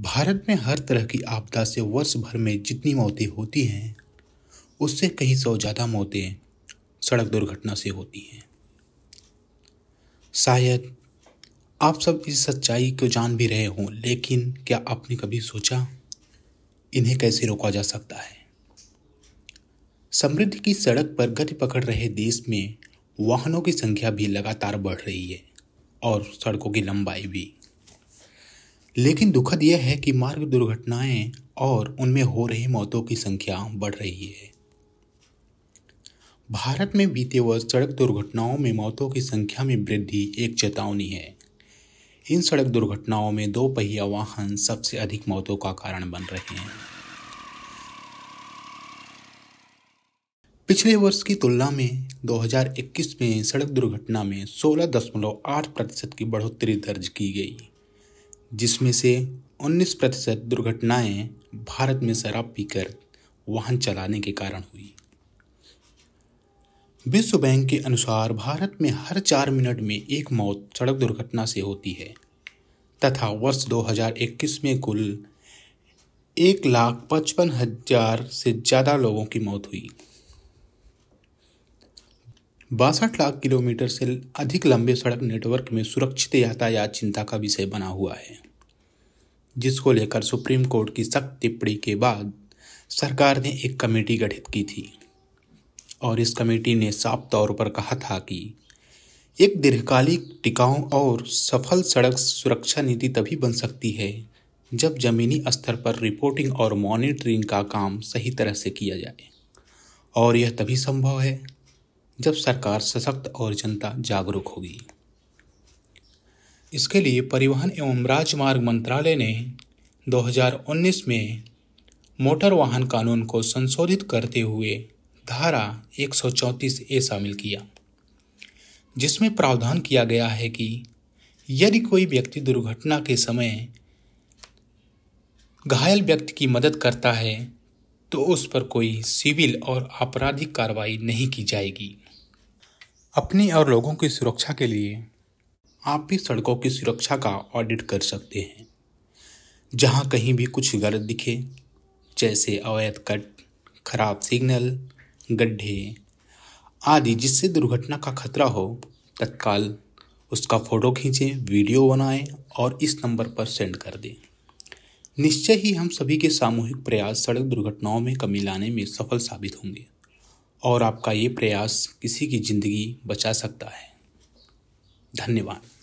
भारत में हर तरह की आपदा से वर्ष भर में जितनी मौतें होती हैं उससे कहीं सौ ज़्यादा मौतें सड़क दुर्घटना से होती हैं शायद आप सब इस सच्चाई को जान भी रहे हों लेकिन क्या आपने कभी सोचा इन्हें कैसे रोका जा सकता है समृद्धि की सड़क पर गति पकड़ रहे देश में वाहनों की संख्या भी लगातार बढ़ रही है और सड़कों की लंबाई भी लेकिन दुखद यह है कि मार्ग दुर्घटनाएं और उनमें हो रही मौतों की संख्या बढ़ रही है भारत में बीते वर्ष सड़क दुर्घटनाओं में मौतों की संख्या में वृद्धि एक चेतावनी है इन सड़क दुर्घटनाओं में दो पहिया वाहन सबसे अधिक मौतों का कारण बन रहे हैं पिछले वर्ष की तुलना में 2021 में सड़क दुर्घटना में 16.8 प्रतिशत की बढ़ोतरी दर्ज की गई जिसमें से 19 प्रतिशत दुर्घटनाएं भारत में शराब पीकर वाहन चलाने के कारण हुई विश्व बैंक के अनुसार भारत में हर चार मिनट में एक मौत सड़क दुर्घटना से होती है तथा वर्ष 2021 में कुल एक लाख पचपन हजार से ज़्यादा लोगों की मौत हुई बासठ लाख किलोमीटर से अधिक लंबे सड़क नेटवर्क में सुरक्षित यातायात चिंता का विषय बना हुआ है जिसको लेकर सुप्रीम कोर्ट की सख्त टिप्पणी के बाद सरकार ने एक कमेटी गठित की थी और इस कमेटी ने साफ तौर पर कहा था कि एक दीर्घकालिक टिकाऊ और सफल सड़क सुरक्षा नीति तभी बन सकती है जब जमीनी स्तर पर रिपोर्टिंग और मॉनिटरिंग का काम सही तरह से किया जाए और यह तभी संभव है जब सरकार सशक्त और जनता जागरूक होगी इसके लिए परिवहन एवं राजमार्ग मंत्रालय ने 2019 में मोटर वाहन कानून को संशोधित करते हुए धारा 134 ए शामिल किया जिसमें प्रावधान किया गया है कि यदि कोई व्यक्ति दुर्घटना के समय घायल व्यक्ति की मदद करता है तो उस पर कोई सिविल और आपराधिक कार्रवाई नहीं की जाएगी अपनी और लोगों की सुरक्षा के लिए आप भी सड़कों की सुरक्षा का ऑडिट कर सकते हैं जहां कहीं भी कुछ गलत दिखे जैसे अवैध कट खराब सिग्नल गड्ढे आदि जिससे दुर्घटना का खतरा हो तत्काल उसका फ़ोटो खींचें वीडियो बनाएं और इस नंबर पर सेंड कर दें निश्चय ही हम सभी के सामूहिक प्रयास सड़क दुर्घटनाओं में कमी लाने में सफल साबित होंगे और आपका ये प्रयास किसी की ज़िंदगी बचा सकता है धन्यवाद